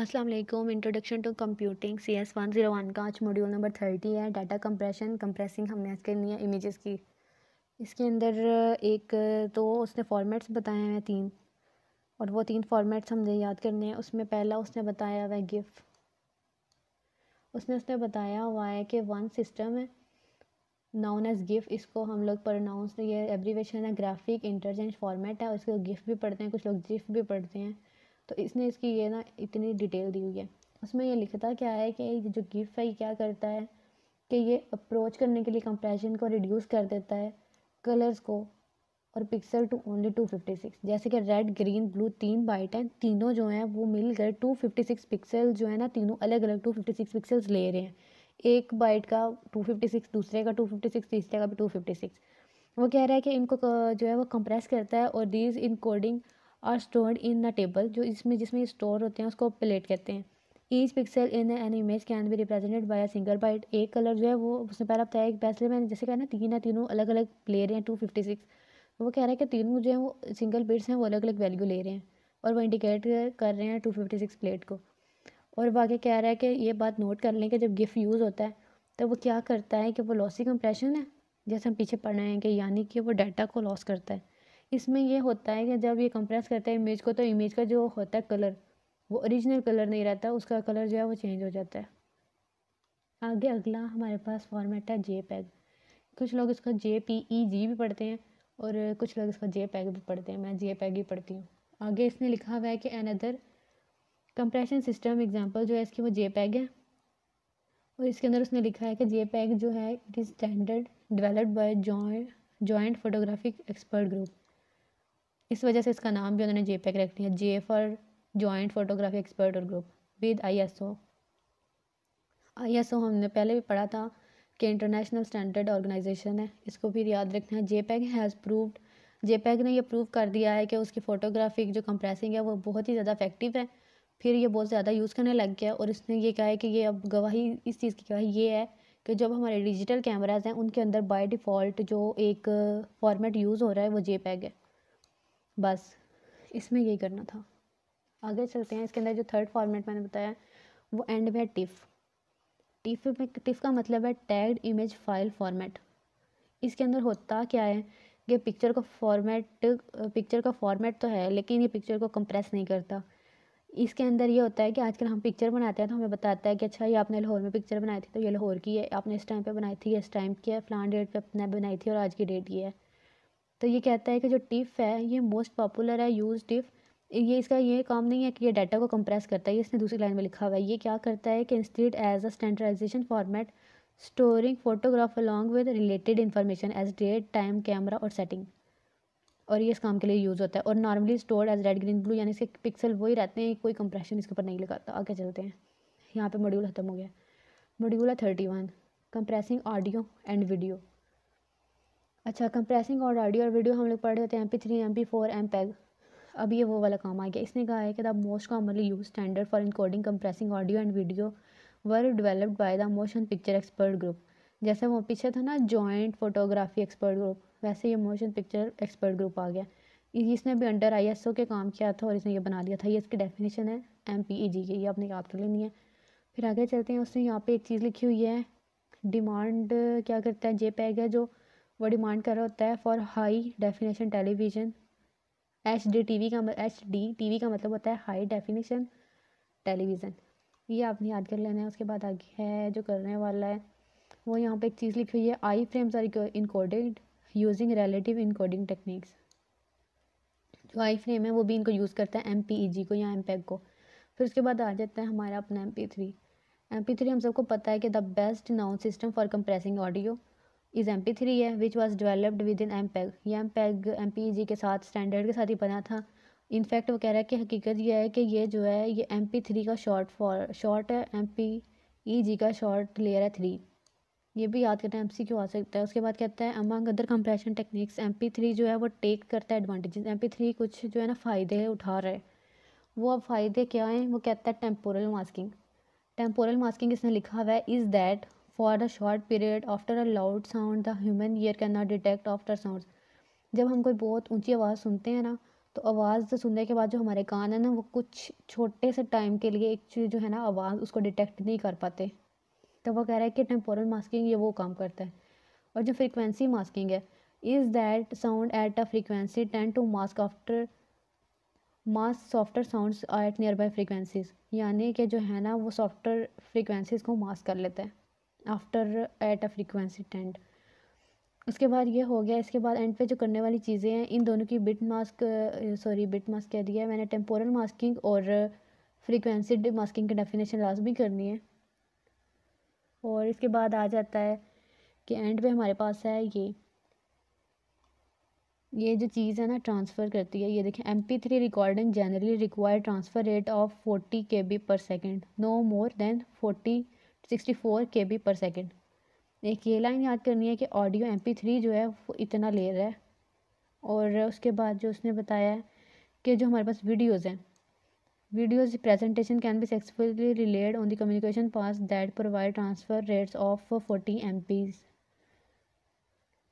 Aslam introduction to computing C S one zero one का आज module number thirty है data compression compressing हमने करनी है इमेजेस की इसके अंदर एक तो उसने फॉर्मेट्स बताए हैं तीन और वो तीन फॉर्मेट्स हमने याद करने हैं उसमें पहला उसने बताया हुआ है गिफ उसने उसने बताया हुआ है कि वन सिस्टम है नाउन एज गिफ इसको हम लोग प्रोनाउंस ये एब्रीवेशन है ग्राफिक इंटरचेंज फॉर्मेट है उसको इसको गिफ्ट भी पढ़ते हैं कुछ लोग गिफ्ट भी पढ़ते हैं तो इसने इसकी ये ना इतनी डिटेल दी हुई है उसमें ये लिखता क्या है कि जो गिफ्ट है ये क्या करता है कि ये अप्रोच करने के लिए कंप्रेशन को रिड्यूस कर देता है कलर्स को और pixel to only two fifty six जैसे कि रेड ग्रीन ब्लू तीन वाइट हैं तीनों जो हैं वो मिलकर टू फिफ्टी सिक्स पिक्सल जो है ना तीनों अलग अलग टू फिफ्टी सिक्स पिक्सल्स ले रहे हैं एक बाइट का टू फिफ्टी सिक्स दूसरे का टू फिफ्टी सिक्स तीसरे का भी टू फिफ्टी सिक्स वो कह रहा है कि इनको जो है वो कंप्रेस करता है और दीज इन कोडिंग और स्टोर्ड इन द टेबल जो इसमें जिसमें स्टोर होते हैं उसको प्लेट कहते हैं each pixel in an image can be represented by a single byte एक कलर जो है वो उसने पहला बताया एक पैसले मैंने जैसे कहा ना तीन है तीनों अलग अलग ले रहे हैं टू फिफ्टी सिक्स वो कह रहे हैं कि तीनों जो है वो सिंगल बिट्स हैं वो अलग अलग वैल्यू ले रहे हैं और वो इंडिकेट कर रहे हैं टू फिफ्टी सिक्स प्लेट को और वह आगे कह रहा है कि ये बात नोट कर लें कि जब गिफ्ट यूज़ होता है तो वो क्या करता है कि वो लॉसी कंप्रेशन है जैसे हम पीछे पढ़ रहे हैं कि यानी कि वो डाटा को लॉस करता है इसमें ये होता है कि जब ये कंप्रेस करता है इमेज को तो इमेज का जो होता है कलर वो ओरिजिनल कलर नहीं रहता उसका कलर जो है वो चेंज हो जाता है आगे अगला हमारे पास फॉर्मेट है जे पैग कुछ लोग इसको जे पी ई जी भी पढ़ते हैं और कुछ लोग इसका जे पैग भी पढ़ते हैं मैं जे पैग ही पढ़ती हूँ आगे इसने लिखा हुआ है कि अनदर कंप्रेशन सिस्टम एग्जांपल जो है इसकी वो जे पैग है और इसके अंदर उसने लिखा है कि जे पैग जो है it is standard developed by joint joint photographic expert group इस वजह से इसका नाम भी उन्होंने जे पैक रख लिया J for joint photography expert और group with I S O I S O हमने पहले भी पढ़ा था कि इंटरनेशनल स्टैंडर्ड ऑर्गेनाइजेशन है इसको भी याद रखना है JPEG has proved JPEG ने यह प्रूव कर दिया है कि उसकी फ़ोटोग्राफी जो कंप्रेसिंग है वो बहुत ही ज़्यादा इफेक्टिव है फिर ये बहुत ज़्यादा यूज़ करने लग गया और इसने ये कहा है कि ये अब गवाही इस चीज़ की गवाही ये है कि जब हमारे डिजिटल कैमराज हैं उनके अंदर बाय डिफ़ॉल्ट जो एक फॉर्मेट यूज़ हो रहा है वो जे पैग है बस इसमें यही करना था आगे चलते हैं इसके अंदर जो थर्ड फॉर्मेट मैंने बताया वो एंड में है टिफ़ टिफ में टिफ का मतलब है टैग्ड इमेज फाइल फॉर्मेट इसके अंदर होता क्या है कि पिक्चर का फॉर्मेट पिक्चर का फॉर्मेट तो है लेकिन ये पिक्चर को कंप्रेस नहीं करता इसके अंदर ये होता है कि आजकल हम पिक्चर बनाते हैं तो हमें बताता है कि अच्छा ये आपने लाहौर में पिक्चर बनाई थी तो ये लाहौर की है आपने इस टाइम पर बनाई थी इस टाइम की है फ़लान डेट पर अपने बनाई थी और आज की डेट ये है तो ये कहता है कि जो टिफ है ये मोस्ट पॉपुलर है यूज टिफ ये इसका ये काम नहीं है कि ये डाटा को कंप्रेस करता है इसने दूसरी लाइन में लिखा हुआ है ये क्या करता है कि instead as a standardization format storing photograph along with related information as date time camera और सेटिंग और ये इस काम के लिए यूज़ होता है और normally stored as red green blue यानी इसके पिक्सल वही रहते हैं कोई कंप्रेशन इसके ऊपर नहीं लगाता आगे चलते हैं यहाँ पे मॉड्यूल ख़त्म हो गया मॉड्यूल है thirty one compressing audio and video अच्छा कंप्रेसिंग और ऑडियो और वीडियो हम लोग पढ़ रहे होते हैं M P three M P four MPEG अब ये वो वाला काम आ गया इसने कहा है कि the most commonly use standard for encoding compressing audio and video were developed by the motion picture expert group जैसे वो पीछे था ना जॉइंट फोटोग्राफी एक्सपर्ट ग्रुप वैसे ये मोशन पिक्चर एक्सपर्ट ग्रुप आ गया इसने भी अंडर आई एस ओ के काम किया था और इसने ये बना दिया था ये इसकी डेफिनेशन है एम पी ई जी की ये आपने याद कर लेनी है फिर आगे चलते हैं उसने यहाँ पे एक चीज़ लिखी हुई है डिमांड क्या करता है जे पैग है जो वो डिमांड कर रहा होता है for high definition television H D T V का एच डी टी वी का मतलब होता है हाई डेफिनेशन टेलीविज़न ये आपने याद कर लेना है उसके बाद आगे है जो करने वाला है वो यहाँ पे एक चीज़ लिखी हुई है I frames are encoded using relative encoding techniques जो आई फ्रेम है वो भी इनको यूज़ करता है एम पी ई जी को या एम पैक e को फिर उसके बाद आ जाता है हमारा अपना M P three M P three हम सबको पता है कि the best known system for compressing audio is M P three है which was developed with in MPEG ये MPEG M P G के साथ स्टैंडर्ड के साथ ही बना था इनफैक्ट वो कह रहा है कि हकीकत यह है कि ये जो है ये एम पी थ्री का शॉर्ट फॉर शॉर्ट है एम पी ई जी का शॉर्ट लेयर है थ्री ये भी याद करते है एम सी क्यों आ सकता है उसके बाद कहता है among other compression techniques M P three जो है वो टेक करता है एडवांटेज एम पी थ्री कुछ जो है ना फ़ायदे उठा रहे वो अब फ़ायदे क्या हैं वो कहता है टेम्पोरल मास्किंग टेम्पोरल मास्किंग इसने लिखा हुआ है is that for a short period after a loud sound the human ear can not detect after sound जब हम कोई बहुत ऊंची आवाज़ सुनते हैं ना तो आवाज़ सुनने के बाद जो हमारे कान है ना वो कुछ छोटे से टाइम के लिए एक चीज जो है ना आवाज़ उसको डिटेक्ट नहीं कर पाते तो वो कह रहा है कि टेम्पोरल मास्किंग ये वो काम करता है और जो फ्रिक्वेंसी मास्किंग है is that sound at a frequency tend to mask after mask softer sounds at near by frequencies यानी कि जो है ना वो सॉफ्टर फ्रिक्वेंसीज को मास्क कर लेता है after at a frequency tend उसके बाद ये हो गया इसके बाद एंड पे जो करने वाली चीज़ें हैं इन दोनों की bit mask sorry bit mask कह दिया है मैंने टेम्पोरल मास्किंग और फ्रीक्वेंसी मास्किंग की डेफिनेशन भी करनी है और इसके बाद आ जाता है कि एंड पे हमारे पास है ये ये जो चीज़ है ना ट्रांसफ़र करती है ये देखें M P three recording generally require transfer rate of forty K B per second no more than forty sixty four K B per second एक ये लाइन याद करनी है कि ऑडियो एम पी थ्री जो है वो इतना ले रहा है और उसके बाद जो उसने बताया है कि जो हमारे पास वीडियोज़ हैं videos presentation can be successfully relayed on the pass paths provide transfer rates of forty M Ps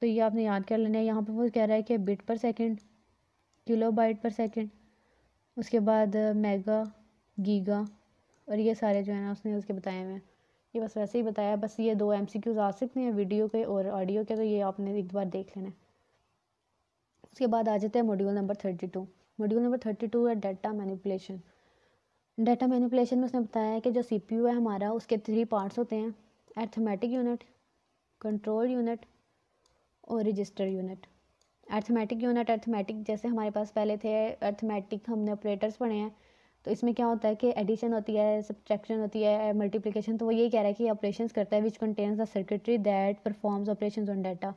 तो ये आपने याद कर लेना है यहाँ पर वो कह रहा है कि bit per second kilo byte per second उसके बाद मेगा गीगा और ये सारे जो है ना उसने उसके बताए हुए हैं ये बस वैसे ही बताया बस ये दो एम सी क्यूज़ आ सकते हैं वीडियो के और ऑडियो के तो ये आपने एक बार देख लेना है उसके बाद आ जाते हैं module number thirty two module number thirty two है डाटा मैनिपुलेशन डाटा मैनिपुलेशन में उसने बताया है कि जो सी पी यू है हमारा उसके थ्री पार्ट्स होते हैं एर्थमेटिक यूनिट कंट्रोल यूनिट और register unit arithmetic unit arithmetic जैसे हमारे पास पहले थे एर्थमेटिक हमने ऑपरेटर्स पढ़े हैं तो इसमें क्या होता है कि एडिशन होती है सब्ट्रैक्शन होती है मल्टीप्लिकेशन तो वो यही कह रहा है कि ऑपरेशन करता है which contains the circuitry that performs operation on data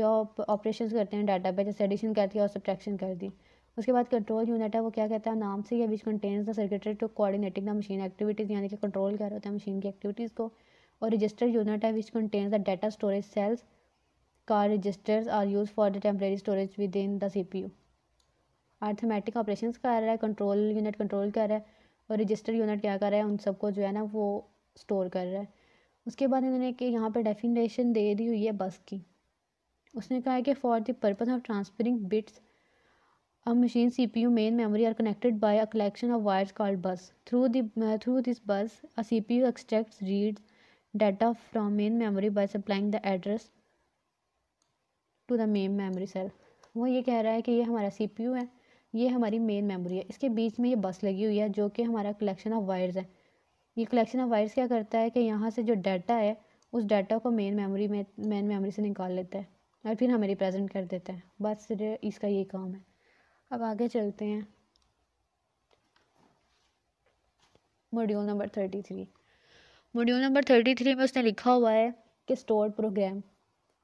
जो ऑपरेशन करते हैं डाटा पे जैसे एडिशन कर दिया और सब्ट्रैक्शन कर दी उसके बाद कंट्रोल यूनिट है वो क्या कहता है नाम से या which contains the circuitry to coordinating the machine activities यानी कि कंट्रोल कर होता है मशीन की एक्टिविटीज़ को और रजिस्टर यूनिट है which contains the data storage cells का registers are use for the temporary storage with in the C P U arithmetic operations कर रहा है कंट्रोल यूनिट कंट्रोल कर रहा है और रजिस्टर यूनिट क्या कर रहा है उन सबको जो है ना वो स्टोर कर रहा है उसके बाद इन्होंने कि यहाँ पर डेफिनेशन दे दी हुई है बस की उसने कहा है कि for the purpose of transferring bits a machine C P U main memory are connected by a collection of wires called bus through the through this bus a C P U extract read data from main memory by supplying the address to the main memory cell वो ये कह रहा है कि ये हमारा सी P you है ये हमारी मेन मेमोरी है इसके बीच में ये बस लगी हुई है जो कि हमारा कलेक्शन ऑफ वायर्स है ये कलेक्शन ऑफ वायर्स क्या करता है कि यहाँ से जो डाटा है उस डाटा को मेन मेमोरी में मेन मेमोरी से निकाल लेता है और फिर हमें रिप्रेजेंट कर देता है बस इसका ये काम है अब आगे चलते हैं module number thirty three module number thirty three में उसने लिखा हुआ है कि स्टोर प्रोग्राम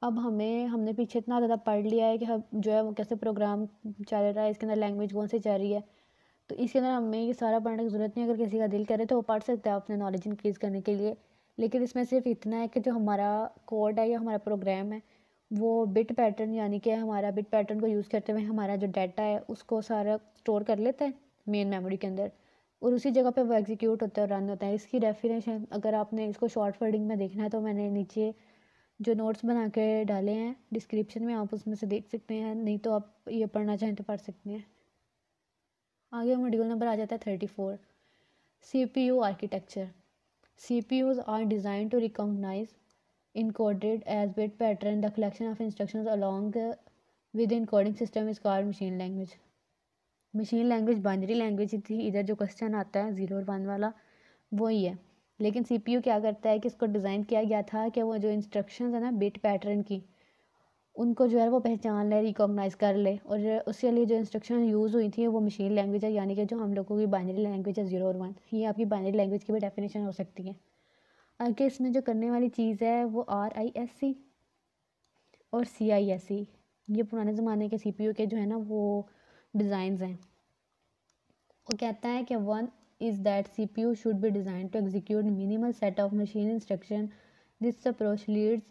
अब हमें हमने पीछे इतना ज़्यादा पढ़ लिया है कि हम जो है वो कैसे प्रोग्राम चल रहा है इसके अंदर लैंग्वेज कौन सी चल रही है तो इसके अंदर हमें ये सारा पढ़ने की ज़रूरत नहीं अगर किसी का दिल करे तो वो पढ़ सकता है अपने नॉलेज इंक्रीज़ करने के लिए लेकिन इसमें सिर्फ इतना है कि जो हमारा कोड है या हमारा प्रोग्राम है वो बिट पैटर्न यानी कि हमारा बिट पैटर्न को यूज़ करते हुए हमारा जो डाटा है उसको सारा स्टोर कर लेता है मेन मेमोरी के अंदर और उसी जगह पे वो एग्जीक्यूट होता है और रन होता है इसकी डेफिनेशन अगर आपने इसको शॉर्ट फर्डिंग में देखना है तो मैंने नीचे जो नोट्स बना के डाले हैं डिस्क्रिप्शन में आप उसमें से देख सकते हैं नहीं तो आप ये पढ़ना चाहें तो पढ़ सकते हैं आगे मॉड्यूल नंबर आ जाता है thirty four C P U architecture C P Us are design to recognize encoded as bit pattern the collection of instruction along with encoding system is called machine language machine language binary language थी इधर जो question आता है zero और one वाला वही है लेकिन सी क्या करता है कि इसको डिज़ाइन किया गया था कि वो जो इंस्ट्रक्शन है ना बिट पैटर्न की उनको जो है वो पहचान ले रिकॉग्नाइज कर ले और उसके लिए जो इंस्ट्रक्शन यूज़ हुई थी वो मशीन लैंग्वेज है यानी कि जो हम लोगों की बाइनरी लैंग्वेज है ज़ीरो और वन ये आपकी बाइनरी लैंग्वेज की भी डेफिनेशन हो सकती है आगे इसमें जो करने वाली चीज़ है वो आर आई एस सी और सी आई एस सी ये पुराने ज़माने के सी पी यू के जो है ना वो डिज़ाइन हैं वो कहता है कि one is that CPU should be designed to execute minimal set of machine instruction. This approach leads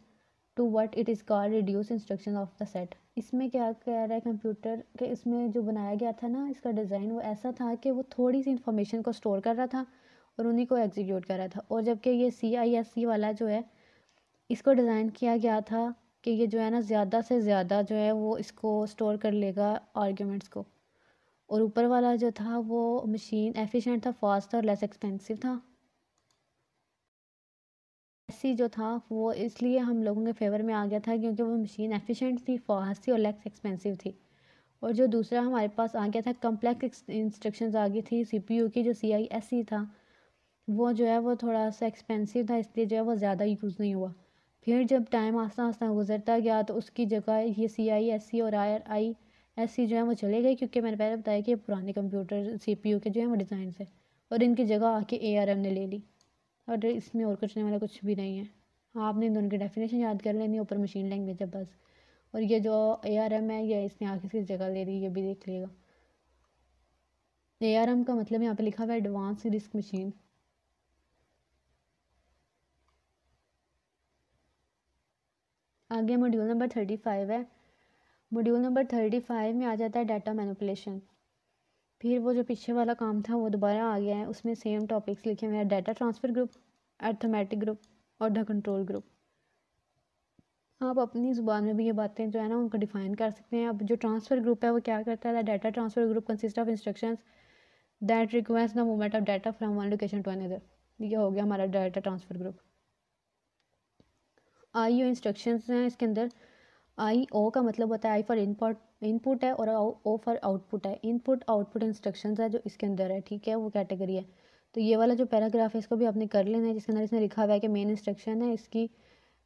to what it is call reduce instruction of the set इसमें क्या कह रहा है कंप्यूटर के इसमें जो बनाया गया था ना इसका डिज़ाइन वो ऐसा था कि वो थोड़ी सी इन्फॉर्मेशन को स्टोर कर रहा था और उन्हीं को एग्जीक्यूट कर रहा था और जबकि ये सी आई एस सी वाला जो है इसको डिज़ाइन किया गया था कि ये जो है ना ज़्यादा से ज़्यादा जो है वो इसको स्टोर कर लेगा आर्ग्यूमेंट्स को और ऊपर वाला जो था वो मशीन एफिशिएंट था फास्ट था और लेस एक्सपेंसिव था एसी जो था वो इसलिए हम लोगों के फेवर में आ गया था क्योंकि वो मशीन एफिशिएंट थी फास्ट थी और लेस एक्सपेंसिव थी और जो दूसरा हमारे पास आ गया था कम्प्लेक्स इंस्ट्रक्शंस आ गई थी सी की जो सी e था वो जो है वो थोड़ा सा एक्सपेंसिव था इसलिए जो है वो ज़्यादा यूज़ नहीं हुआ फिर जब टाइम आस्ता आस्ता गुजरता गया तो उसकी जगह ये सी आई एस सी और आई आई ऐसी जो है वो चले गए क्योंकि मैंने पहले बताया कि पुराने कंप्यूटर सी के जो है वो डिज़ाइन है और इनकी जगह आके ए ने ले ली और इसमें और कुछ वाला मतलब कुछ भी नहीं है आपने इन दोनों की डेफिनेशन याद कर लेनी ऊपर मशीन लैंग्वेज है बस और ये जो ए आर एम है ये इसने आके से जगह ले ली ये भी देख लिएगा ए आर एम का मतलब यहाँ पे लिखा हुआ है एडवांस रिस्क मशीन आगे मॉड्यूल नंबर थर्टी फाइव है मॉड्यूल नंबर थर्टी फाइव में आ जाता है डाटा मैनिपुलेशन फिर वो जो पीछे वाला काम था वो दोबारा आ गया है उसमें सेम टॉपिक्स लिखे हुए हैं data transfer group arithmetic group और द कंट्रोल ग्रुप आप अपनी ज़ुबान में भी ये बातें जो है ना उनको डिफ़ाइन कर सकते हैं अब जो ट्रांसफ़र ग्रुप है वो क्या करता है data transfer group consist of instruction that request the movement of data from one location to another ये हो गया हमारा data transfer group I O instruction हैं इसके अंदर आई ओ का मतलब होता है आई फॉर इनपुट इनपुट है और ओ फॉर आउटपुट है इनपुट आउटपुट इंस्ट्रक्शन है जो इसके अंदर है ठीक है वो कैटेगरी है तो ये वाला जो पैराग्राफ है इसको भी आपने कर लेना है जिसके अंदर इसने लिखा हुआ है कि मेन इंस्ट्रक्शन है इसकी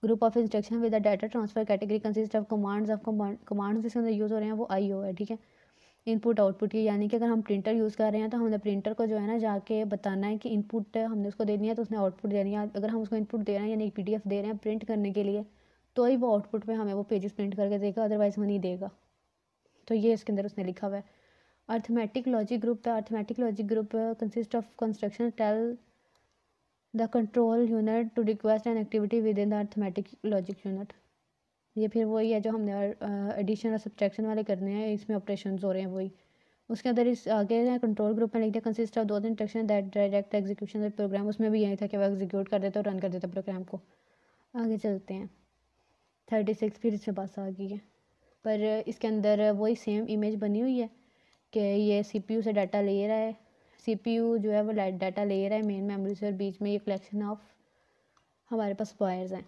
group of instruction with the data transfer category consist of commands of commands जिसके अंदर यूज़ हो रहे हैं वो आई ओ है ठीक है इनपुट आउटपुट की यानी कि अगर हम प्रिंटर यूज़ कर रहे हैं तो हमने प्रिंटर को जो है ना जाके बताना है कि इनपुट हमने उसको देनी है तो उसने आउटपुट देनी है अगर हम उसको इनपुट दे रहे हैं यानी पी डी एफ दे रहे हैं प्रिंट करने के लिए तो ही वो आउटपुट में हमें वो पेजेस प्रिंट करके देगा अदरवाइज वो नहीं देगा तो ये इसके अंदर उसने लिखा हुआ है arithmetic logic group the arithmetic logic group consist of construction tell the control unit to request an activity with in the arithmetic logic unit ये फिर वही है जो हमने एडिशन uh, और सब्ट्रैक्शन वाले करने हैं इसमें ऑपरेशन हो रहे हैं वही उसके अंदर इस आगे कंट्रोल ग्रुप में लिख दिया कंसिस्ट ऑफ दो instruction that direct execution program उसमें भी यही था कि वो एग्जीक्यूट कर देते और रन कर देते प्रोग्राम को आगे चलते हैं थर्टी सिक्स फिर इसके पास आ गई है पर इसके अंदर वही सेम इमेज बनी हुई है कि ये सी पी यू से डाटा ले रहा है सी पी यू जो है वो डाटा ले रहा है मेन मेमोरी से और बीच में ये कलेक्शन ऑफ हमारे पास वायर्स हैं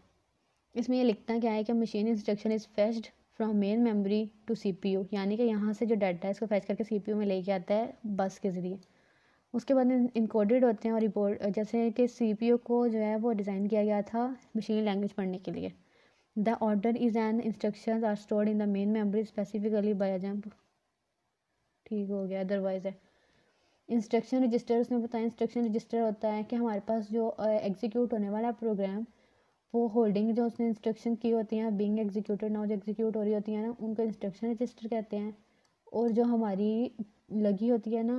इसमें ये लिखना क्या है कि machine instruction is fetched from main memory to C P U यानी कि यहाँ से जो डाटा है इसको फैच करके सी पी यू में लेके आता है बस के ज़रिए उसके बाद इनकोडेड होते हैं और रिपोर्ट जैसे कि सी पी यू को जो है वो डिज़ाइन किया गया था मशीन लैंग्वेज पढ़ने के लिए the order is an instruction are stored in the main memory specifically by a ठीक हो गया अदरवाइज है इंस्ट्रक्शन रजिस्टर उसमें बताया इंस्ट्रक्शन रजिस्टर होता है कि हमारे पास जो एग्जीक्यूट होने वाला प्रोग्राम वो होल्डिंग जो उसने इंस्ट्रक्शन की होती हैं बींग एग्जीक्यूटेड नाउ जो एग्जीक्यूट हो रही होती हैं ना उनको इंस्ट्रक्शन रजिस्टर कहते हैं और जो हमारी लगी होती है ना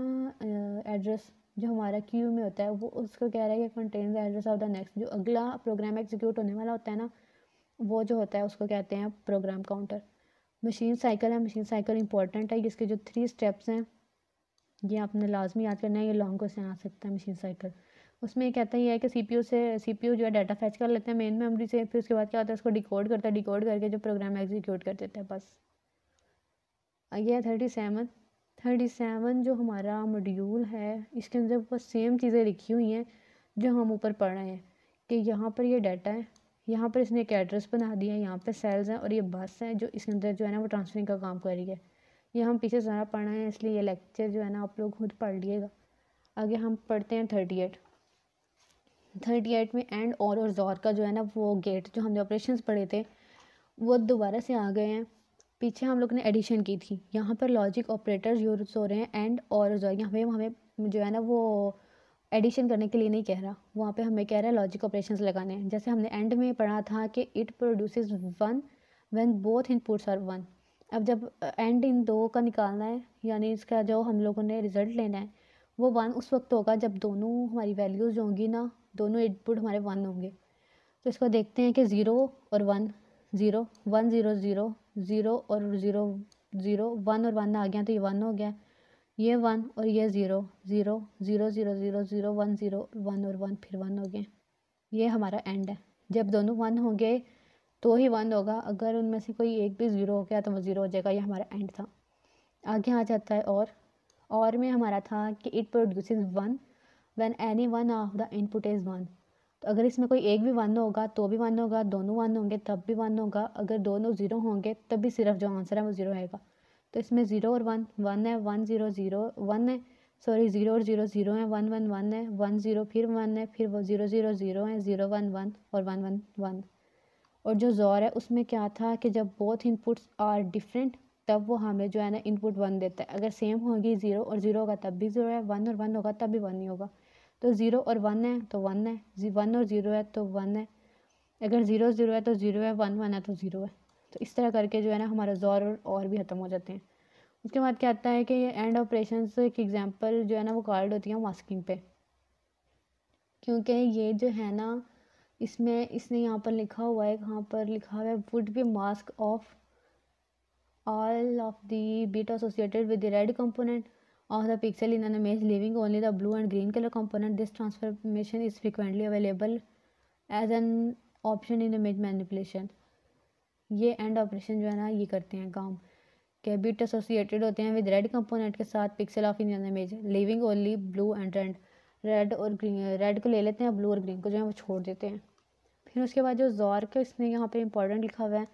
एड्रेस जो हमारा क्यू में होता है वो उसको कह रहा है कि contain the address of the next जो अगला प्रोग्राम एग्जीक्यूट होने वाला होता है ना वो जो होता है उसको कहते हैं प्रोग्राम काउंटर मशीन साइकिल है मशीन साइकिल इंपॉर्टेंट है इसके जो थ्री स्टेप्स हैं ये आपने लाजमी याद करना है ये लॉन्ग क्वेश्चन आ सकता है मशीन साइकिल उसमें कहता है ये है कि सीपीयू से सीपीयू जो है डाटा फैच कर लेते हैं मेन मेमोरी से फिर उसके बाद क्या होता है उसको डिकोड करता है डिकोड करके जो प्रोग्राम एग्जीक्यूट कर देता है बस आगे है थर्टी सेवन थर्टी सेवन जो हमारा मॉड्यूल है इसके अंदर वो सेम चीज़ें लिखी हुई हैं जो हम ऊपर पढ़ रहे हैं कि यहाँ पर ये डाटा है यहाँ पर इसने एक एड्रेस बना दिया है यहाँ पर सेल्स हैं और ये बस हैं जो इसके अंदर जो है ना वो ट्रांसफरिंग का काम कर रही है ये हम पीछे ज़रा पढ़ना है इसलिए ये लेक्चर जो है ना आप लोग खुद पढ़ लिएगा आगे हम पढ़ते हैं थर्टी एट थर्टी एट में एंड और और जोर का जो है ना वो गेट जो हमने ऑपरेशन पढ़े थे वो दोबारा से आ गए हैं पीछे हम लोग ने एडिशन की थी यहाँ पर लॉजिक ऑपरेटर्स यूज हो रहे हैं एंड और जौर यहाँ पर हमें जो है ना वो एडिशन करने के लिए नहीं कह रहा वहाँ पे हमें कह रहा है लॉजिक ऑपरेशंस लगाने हैं जैसे हमने एंड में पढ़ा था कि it produces one when both inputs are one अब जब एंड इन दो का निकालना है यानी इसका जो हम लोगों ने रिज़ल्ट लेना है वो वन उस वक्त होगा जब दोनों हमारी वैल्यूज़ होंगी ना दोनों इनपुट हमारे वन होंगे तो इसको देखते हैं कि ज़ीरो और one zero one zero zero zero और ज़ीरो ज़ीरो वन और वन आ गया तो ये वन हो गया ये वन और ये zero zero zero zero zero zero one zero one और वन फिर वन हो गए ये हमारा एंड है जब दोनों वन हो गए तो ही वन होगा अगर उनमें से कोई एक भी ज़ीरो हो गया तो वो ज़ीरो हो जाएगा ये हमारा एंड था आगे आ जाता है और और में हमारा था कि it produce one one any one of the input is one तो अगर इसमें कोई एक भी वन होगा तो भी वन होगा दोनों वन होंगे तब भी वन होगा अगर दोनों ज़ीरो होंगे तब भी सिर्फ जो आंसर है वो ज़ीरो आएगा तो इसमें ज़ीरो और वन वन है वन ज़ीरो ज़ीरो वन है सॉरी ज़ीरो और ज़ीरो ज़ीरो है वन वन वन है वन ज़ीरो फिर वन है फिर वो ज़ीरो ज़ीरो ज़ीरो है ज़ीरो वन वन और वन वन वन और जो ज़ोर है उसमें क्या था कि जब बोथ इनपुट्स आर डिफरेंट तब वो हमें जो है ना इनपुट वन देता है अगर सेम होगी ज़ीरो और ज़ीरो होगा तब भी ज़ीरो है वन और वन होगा तब भी वन ही होगा तो ज़ीरो और वन है तो वन है वन और ज़ीरो है तो वन है अगर ज़ीरो ज़ीरो है तो ज़ीरो है वन वन है तो ज़ीरो है तो इस तरह करके जो है ना हमारा जोर और भी ख़त्म हो जाते हैं उसके बाद क्या आता है कि एंड ऑपरेशन तो एक एग्जाम्पल जो है ना वो कार्ड होती है मास्किंग पे क्योंकि ये जो है ना इसमें इसने यहाँ पर लिखा हुआ है कहाँ पर लिखा हुआ है would be mask off all of the bit associated with the red component of the pixel in an image leaving only the blue and green colour component this transformation is frequently available as an option in image manipulation ये and operation जो है ना ये करते हैं काम के bit associated होते हैं विद रेड कंपोनेंट के साथ pixel of in image leaving only blue and red red और ग्रीन रेड को ले लेते हैं ब्लू और ग्रीन को जो है वो छोड़ देते हैं फिर उसके बाद जो जॉर के इसमें यहाँ पर इंपॉर्टेंट लिखा हुआ है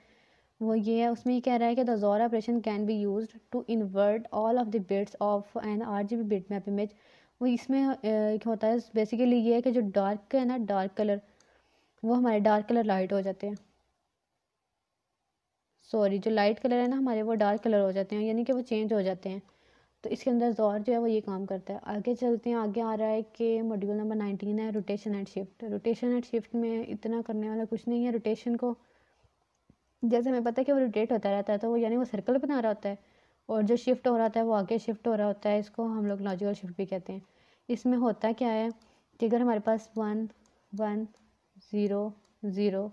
वो ये है उसमें ये कह रहा है कि the XOR operation can be use to invert all of the bits of an R G B bitmap image वो इसमें होता है बेसिकली ये है कि जो डार्क है ना डार्क कलर वो हमारे डार्क कलर लाइट हो जाते हैं सॉरी जो लाइट कलर है ना हमारे वो डार्क कलर हो जाते हैं यानी कि वो चेंज हो जाते हैं तो इसके अंदर जोर जो है वो ये काम करता है आगे चलते हैं आगे आ रहा है कि मॉड्यूल नंबर नाइनटीन है rotation and shift rotation and shift में इतना करने वाला कुछ नहीं है रोटेशन को जैसे हमें पता है कि वो रोटेट होता रहता है तो वो यानी वो सर्कल बना रहा होता है और जो शिफ्ट हो रहा था वो आगे शिफ्ट हो रहा होता है इसको हम लोग लॉजिकल शिफ्ट भी कहते हैं इसमें होता क्या है कि अगर हमारे पास one one zero zero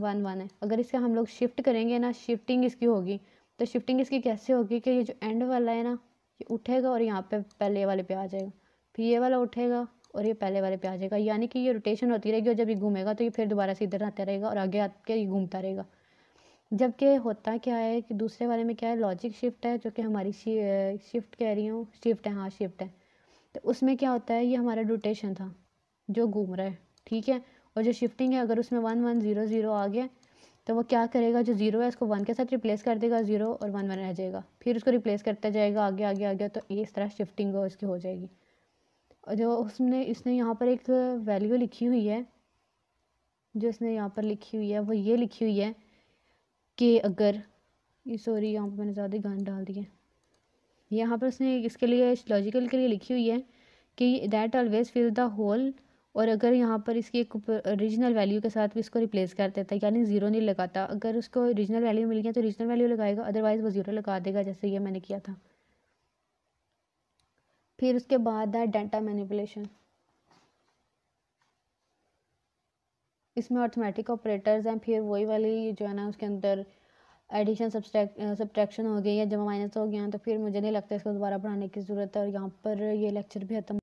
one one है अगर इसका हम लोग शिफ्ट करेंगे ना शिफ्टिंग इसकी होगी तो शिफ्टिंग इसकी कैसे होगी कि ये जो एंड वाला है ना ये उठेगा और यहाँ पे पहले वाले पे आ जाएगा फिर ये वाला उठेगा और ये पहले वाले पे आ जाएगा यानी कि ये रोटेशन होती रहेगी और जब ये घूमेगा तो ये फिर दोबारा से इधर आता रहेगा और आगे आके ये घूमता रहेगा जबकि होता क्या है कि दूसरे वाले में क्या है लॉजिक शिफ्ट है जो कि हमारी शिफ्ट कह रही हूँ शिफ्ट है हाँ शिफ्ट है तो उसमें क्या होता है ये हमारा रोटेशन था जो घूम रहा है ठीक है और जो शिफ्टिंग है अगर उसमें वन वन ज़ीरो ज़ीरो आ गया तो वो क्या करेगा जो ज़ीरो है उसको वन के साथ रिप्लेस कर देगा ज़ीरो और वन वन रह जाएगा फिर उसको रिप्लेस करता जाएगा आगे आगे आगे तो इस तरह शिफ्टिंग उसकी हो जाएगी और जो उसने इसने यहाँ पर एक वैल्यू लिखी हुई है जो इसने यहाँ पर लिखी हुई है वो ये लिखी हुई है कि अगर ये सॉरी यहाँ पर मैंने ज़्यादा गान डाल दिए यहाँ पर उसने इसके लिए लॉजिकल के लिए लिखी हुई है कि that always fill the hole और अगर यहाँ पर इसकी एक ओरिजिनल वैल्यू के साथ भी इसको रिप्लेस कर देता है यानी ज़ीरो नहीं लगाता अगर उसको ओरिजिनल वैल्यू मिल गया तो ओरिजिनल वैल्यू लगाएगा अदरवाइज़ वो ज़ीरो लगा देगा जैसे ये मैंने किया था फिर उसके बाद है डाटा मैनिपुलेशन इसमें ऑटोमेटिक ऑपरेटर्स हैं फिर वही वाली जो है ना उसके अंदर एडिशन सब्ट्रैक्शन हो गई या जमा माइनस हो गया तो फिर मुझे नहीं लगता इसको दोबारा पढ़ाने की ज़रूरत है और यहाँ पर ये लेक्चर भी खत्म